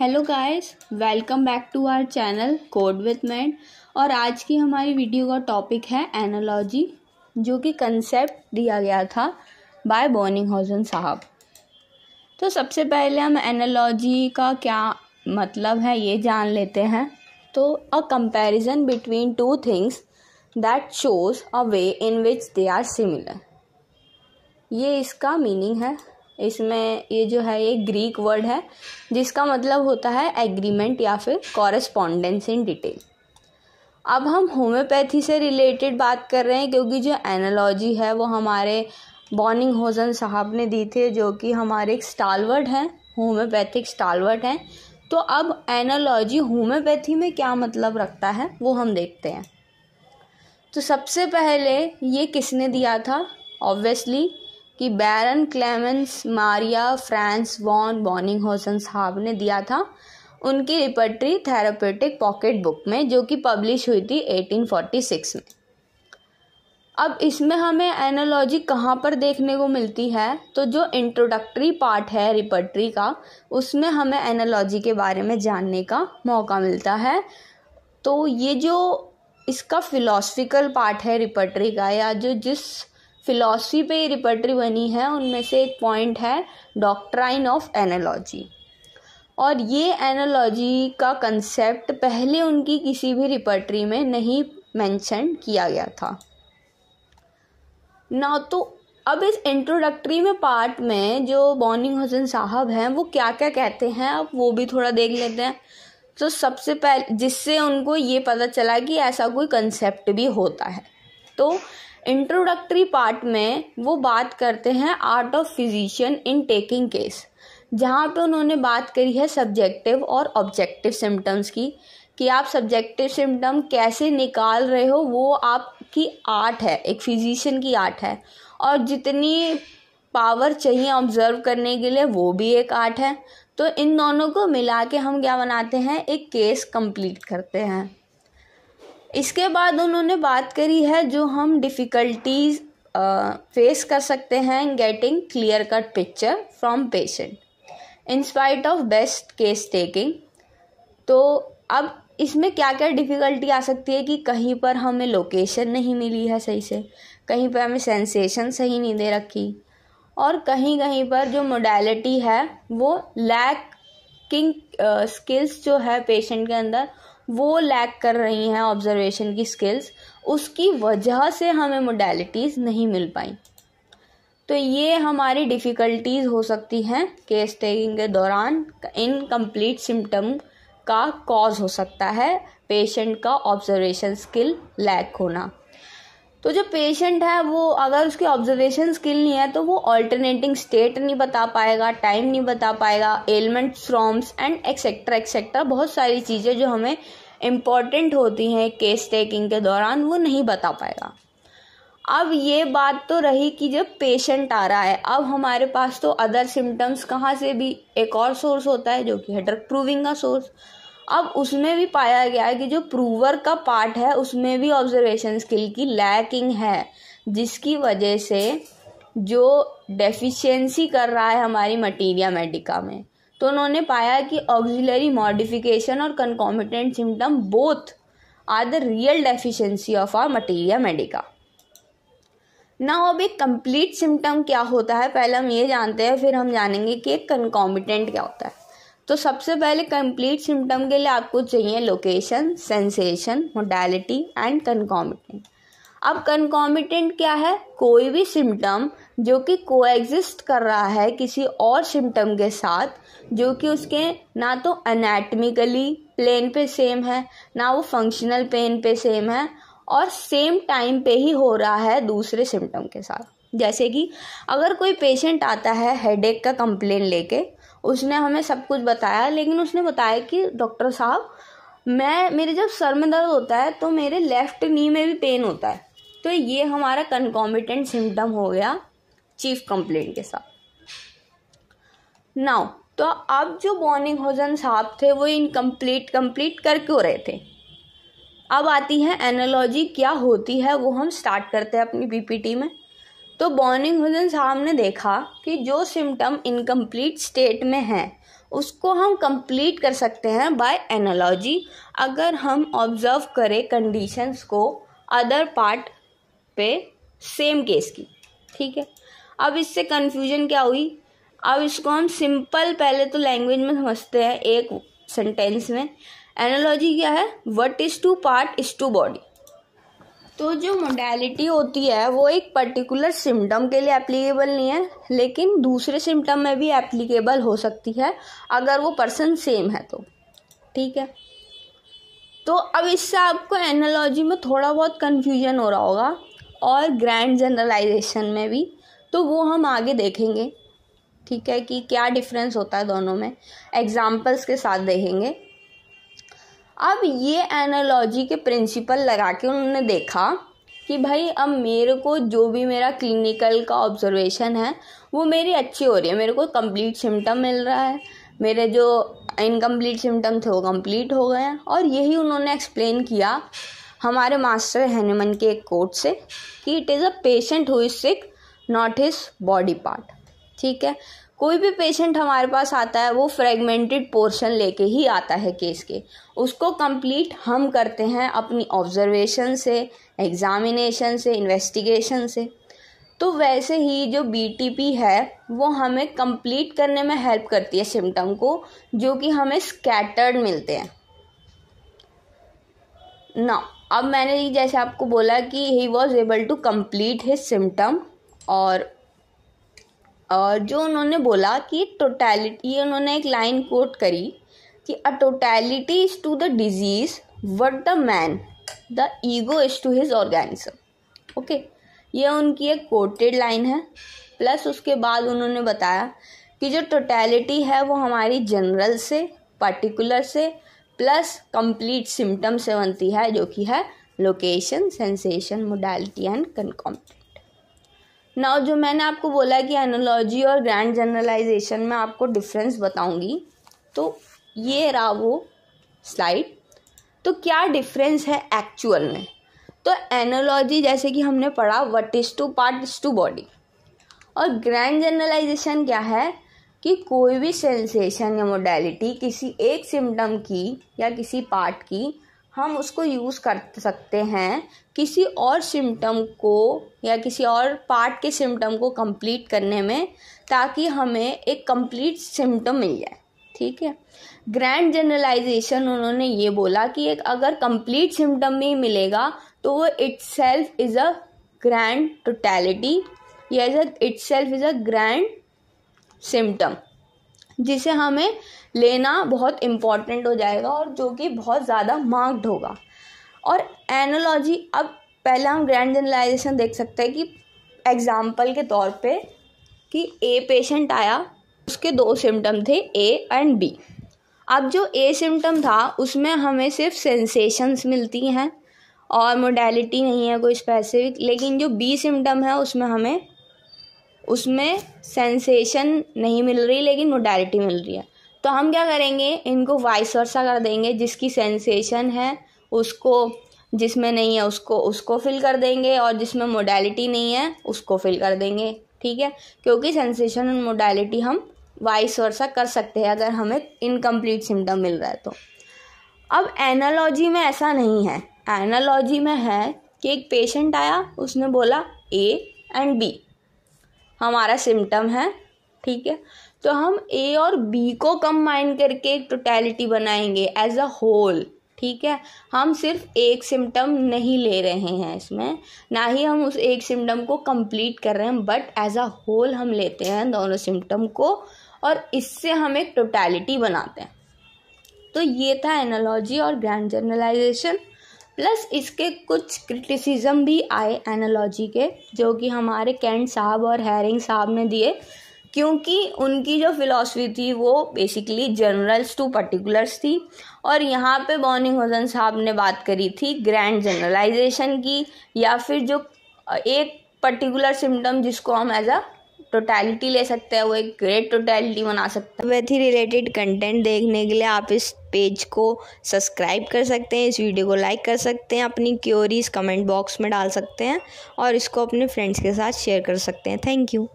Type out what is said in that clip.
hello guys welcome back to our channel code with मैंड और आज की हमारी वीडियो का टॉपिक है एनालॉजी जो कि कंसेप्ट दिया गया था बाय बोनिंग हौजन साहब तो सबसे पहले हम एनालॉजी का क्या मतलब है ये जान लेते हैं तो a comparison between two things that shows a way in which they are similar ये इसका मीनिंग है इसमें ये जो है ये ग्रीक वर्ड है जिसका मतलब होता है एग्रीमेंट या फिर कॉरेस्पॉन्डेंस इन डिटेल अब हम होम्योपैथी से रिलेटेड बात कर रहे हैं क्योंकि जो एनालॉजी है वो हमारे बॉनिंग होजन साहब ने दी थे जो कि हमारे एक स्टालवर्ड हैं होम्योपैथिक स्टालवर्ड हैं तो अब एनालॉजी होम्योपैथी में क्या मतलब रखता है वो हम देखते हैं तो सबसे पहले ये किसने दिया था ऑब्वियसली कि Baron Clemens Maria Franz von Boenninghausen साहब ने दिया था उनकी रिपर्टरी थेरापेटिक पॉकेट बुक में जो कि पब्लिश हुई थी 1846 में अब इसमें हमें एनालॉजी कहाँ पर देखने को मिलती है तो जो इंट्रोडक्टरी पार्ट है रिपर्टरी का उसमें हमें एनालॉजी के बारे में जानने का मौका मिलता है तो ये जो इसका फिलोसफिकल पार्ट है रिपर्टरी का या जो जिस फिलॉसफी पे रिपर्टरी बनी है उनमें से एक पॉइंट है डॉक्ट्राइन ऑफ एनालॉजी और ये एनालॉजी का कंसेप्ट पहले उनकी किसी भी रिपर्टरी में नहीं मेंशन किया गया था ना तो अब इस इंट्रोडक्टरी में पार्ट में जो बॉनिंग हुसैन साहब हैं वो क्या क्या कहते हैं अब वो भी थोड़ा देख लेते हैं तो सबसे पहले जिससे उनको ये पता चला कि ऐसा कोई कंसेप्ट भी होता है तो इंट्रोडक्टरी पार्ट में वो बात करते हैं art of physician in taking case जहाँ पे उन्होंने बात करी है सब्जेक्टिव और ऑब्जेक्टिव सिम्टम्स की कि आप सब्जेक्टिव सिम्टम कैसे निकाल रहे हो वो आपकी आर्ट है एक फिजिशियन की आर्ट है और जितनी पावर चाहिए ऑब्जर्व करने के लिए वो भी एक आर्ट है तो इन दोनों को मिला के हम क्या बनाते हैं एक केस कंप्लीट करते हैं इसके बाद उन्होंने बात करी है जो हम डिफ़िकल्टीज फेस कर सकते हैं getting clear cut picture from patient in spite of best case taking तो अब इसमें क्या क्या डिफ़िकल्टी आ सकती है कि कहीं पर हमें लोकेशन नहीं मिली है सही से कहीं पर हमें सेंसेशन सही नहीं दे रखी और कहीं कहीं पर जो मोडलिटी है वो लैकिंग स्किल्स जो है पेशेंट के अंदर वो लैक कर रही हैं ऑब्जर्वेशन की स्किल्स उसकी वजह से हमें मोडेलिटीज़ नहीं मिल पाई तो ये हमारी डिफ़िकल्टीज़ हो सकती हैं केस टेकिंग के दौरान इनकम्प्लीट सिम्टम का कॉज हो सकता है पेशेंट का ऑब्जर्वेशन स्किल लैक होना तो जो पेशेंट है वो अगर उसकी ऑब्जर्वेशन स्किल नहीं है तो वो ऑल्टरनेटिंग स्टेट नहीं बता पाएगा टाइम नहीं बता पाएगा element forms and etcetera etcetera बहुत सारी चीज़ें जो हमें इम्पॉर्टेंट होती हैं केस टेकिंग के दौरान वो नहीं बता पाएगा अब ये बात तो रही कि जब पेशेंट आ रहा है अब हमारे पास तो अदर सिम्टम्स कहाँ से भी एक और सोर्स होता है जो कि है ड्रग प्रूविंग का सोर्स अब उसमें भी पाया गया है कि जो प्रूवर का पार्ट है उसमें भी ऑब्जर्वेशन स्किल की लैकिंग है जिसकी वजह से जो डेफिशिएंसी कर रहा है हमारी मटीरिया मेडिका में तो उन्होंने पाया कि ऑक्सिलरी मॉडिफिकेशन और concomitant symptom both are the real deficiency of our materia medica ना अब एक कंप्लीट सिम्टम क्या होता है पहले हम ये जानते हैं फिर हम जानेंगे कि एक कनकॉमिटेंट क्या होता है तो सबसे पहले कंप्लीट सिम्टम के लिए आपको चाहिए location sensation modality and concomitant अब कनकॉमिटेंट क्या है कोई भी सिम्टम जो कि कोएग्जिस्ट कर रहा है किसी और सिम्टम के साथ जो कि उसके ना तो अनाटमिकली प्लेन पे सेम है ना वो फंक्शनल प्लेन पे सेम है और सेम टाइम पे ही हो रहा है दूसरे सिम्टम के साथ जैसे कि अगर कोई पेशेंट आता है हेडेक का कंप्लेन लेके उसने हमें सब कुछ बताया लेकिन उसने बताया कि डॉक्टर साहब मैं मेरे जब सर में दर्द होता है तो मेरे लेफ्ट नी में भी पेन होता है तो ये हमारा कनकॉम्बिटेंट सिम्टम हो गया चीफ कंप्लेंट के साथ नाउ तो अब जो बॉर्निंग होजन साहब थे वो इनकम्प्लीट कंप्लीट कर क्यों रहे थे अब आती है एनालॉजी क्या होती है वो हम स्टार्ट करते हैं अपनी पीपीटी में तो बॉर्निंग साहब ने देखा कि जो सिम्टम इनकम्प्लीट स्टेट में है उसको हम कंप्लीट कर सकते हैं बाय एनालॉजी अगर हम ऑब्ज़र्व करें कंडीशंस को अदर पार्ट पे सेम केस की ठीक है अब इससे कन्फ्यूजन क्या हुई अब इसको हम सिंपल पहले तो लैंग्वेज में समझते हैं एक सेंटेंस में एनालॉजी क्या है what is to part is to body तो जो मोडेलिटी होती है वो एक पर्टिकुलर सिम्टम के लिए एप्लीकेबल नहीं है लेकिन दूसरे सिम्टम में भी एप्लीकेबल हो सकती है अगर वो पर्सन सेम है तो ठीक है तो अब इससे आपको एनालॉजी में थोड़ा बहुत कन्फ्यूजन हो रहा होगा और ग्रैंड जनरलाइजेशन में भी तो वो हम आगे देखेंगे ठीक है कि क्या डिफरेंस होता है दोनों में एग्जाम्पल्स के साथ देखेंगे अब ये एनालॉजी के प्रिंसिपल लगा के उन्होंने देखा कि भाई अब मेरे को जो भी मेरा क्लिनिकल का ऑब्जर्वेशन है वो मेरी अच्छी हो रही है मेरे को कंप्लीट सिम्टम मिल रहा है मेरे जो इनकम्प्लीट सिम्टम थे वो कंप्लीट हो गए हैं और यही उन्होंने एक्सप्लेन किया हमारे मास्टर हैनमन के एक कोट से कि it is a patient who is sick not his body part ठीक है कोई भी पेशेंट हमारे पास आता है वो फ्रेगमेंटेड पोर्शन लेके ही आता है केस के उसको कंप्लीट हम करते हैं अपनी ऑब्जर्वेशन से एग्ज़ामिनेशन से इन्वेस्टिगेशन से तो वैसे ही जो बीटीपी है वो हमें कंप्लीट करने में हेल्प करती है सिम्टम को जो कि हमें स्कैटर्ड मिलते हैं ना अब मैंने जैसे आपको बोला कि he was able to complete his symptom और और जो उन्होंने बोला कि टोटैलिटी ये उन्होंने एक लाइन कोट करी कि a totality is to the disease what the man the ego is to his organism okay ये उनकी एक कोटेड लाइन है प्लस उसके बाद उन्होंने बताया कि जो टोटैलिटी है वो हमारी जनरल से पर्टिकुलर से प्लस कंप्लीट सिम्टम से बनती है जो कि है location sensation modality and concomitant now जो मैंने आपको बोला कि एनोलॉजी और ग्रैंड जनरलाइजेशन में आपको डिफरेंस बताऊंगी तो ये रहा वो स्लाइड तो क्या डिफरेंस है एक्चुअल में तो एनोलॉजी जैसे कि हमने पढ़ा what is to part is to body और ग्रैंड जनरलाइजेशन क्या है कि कोई भी सेंसेशन या मोडेलिटी किसी एक सिम्टम की या किसी पार्ट की हम उसको यूज़ कर सकते हैं किसी और सिम्टम को या किसी और पार्ट के सिम्टम को कंप्लीट करने में ताकि हमें एक कंप्लीट सिम्टम मिल जाए ठीक है ग्रैंड जनरलाइजेशन उन्होंने ये बोला कि एक अगर कंप्लीट सिम्टम भी मिलेगा तो वो itself is a grand totality या itself is a grand symptom जिसे हमें लेना बहुत इम्पॉर्टेंट हो जाएगा और जो कि बहुत ज़्यादा मार्क्ड होगा और एनोलॉजी अब पहले हम ग्रैंड जनरलाइजेशन देख सकते हैं कि एग्ज़ाम्पल के तौर पे कि ए पेशेंट आया उसके दो सिम्टम थे ए एंड बी अब जो ए सिम्टम था उसमें हमें सिर्फ सेंसेशंस मिलती हैं और मोडेलिटी नहीं है कोई स्पेसिफिक लेकिन जो बी सिम्टम है उसमें हमें उसमें सेंसेशन नहीं मिल रही लेकिन मोडालिटी मिल रही है तो हम क्या करेंगे इनको वाइस वर्षा कर देंगे जिसकी सेंसेशन है उसको जिसमें नहीं है उसको उसको फिल कर देंगे और जिसमें मोडालिटी नहीं है उसको फिल कर देंगे ठीक है क्योंकि सेंसेशन और मोडालिटी हम वाइस वर्षा कर सकते हैं अगर हमें इनकम्प्लीट सिम्टम मिल रहा है तो अब एनालॉजी में ऐसा नहीं है एनालॉजी में है कि एक पेशेंट आया उसने बोला ए एंड बी हमारा सिम्टम है ठीक है तो हम ए और बी को कंबाइन करके एक टोटैलिटी बनाएंगे एज अ होल ठीक है हम सिर्फ एक सिम्टम नहीं ले रहे हैं इसमें ना ही हम उस एक सिम्टम को कंप्लीट कर रहे हैं बट एज अ होल हम लेते हैं दोनों सिम्टम को और इससे हम एक टोटैलिटी बनाते हैं तो ये था एनालॉजी और ग्रैंड जर्नलाइजेशन प्लस इसके कुछ क्रिटिसिज्म भी आए एनालॉजी के जो कि हमारे कैंट साहब और हैरिंग साहब ने दिए क्योंकि उनकी जो फिलॉसफी थी वो बेसिकली जनरल्स टू पर्टिकुलर्स थी और यहाँ पे बॉनिंग हसन साहब ने बात करी थी ग्रैंड जनरलाइजेशन की या फिर जो एक पर्टिकुलर सिम्टम जिसको हम एज अ टोटैलिटी ले सकते हैं वो एक ग्रेट टोटैलिटी बना सकते हैं वैथी रिलेटेड कंटेंट देखने के लिए आप इस पेज को सब्सक्राइब कर सकते हैं इस वीडियो को लाइक कर सकते हैं अपनी क्योरीज कमेंट बॉक्स में डाल सकते हैं और इसको अपने फ्रेंड्स के साथ शेयर कर सकते हैं थैंक यू